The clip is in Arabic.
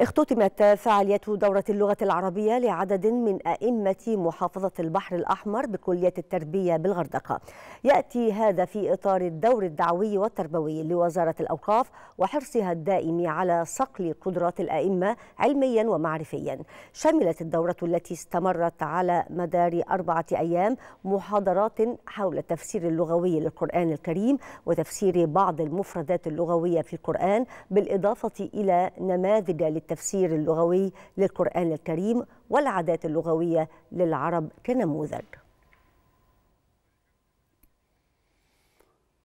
اختتمت فعالية دورة اللغة العربية لعدد من أئمة محافظة البحر الأحمر بكلية التربية بالغردقة يأتي هذا في إطار الدور الدعوي والتربوي لوزارة الأوقاف وحرصها الدائم على صقل قدرات الأئمة علميا ومعرفيا شملت الدورة التي استمرت على مدار أربعة أيام محاضرات حول التفسير اللغوي للقرآن الكريم وتفسير بعض المفردات اللغوية في القرآن بالإضافة إلى نماذج للتفسير التفسير اللغوي للقرآن الكريم والعادات اللغوية للعرب كنموذج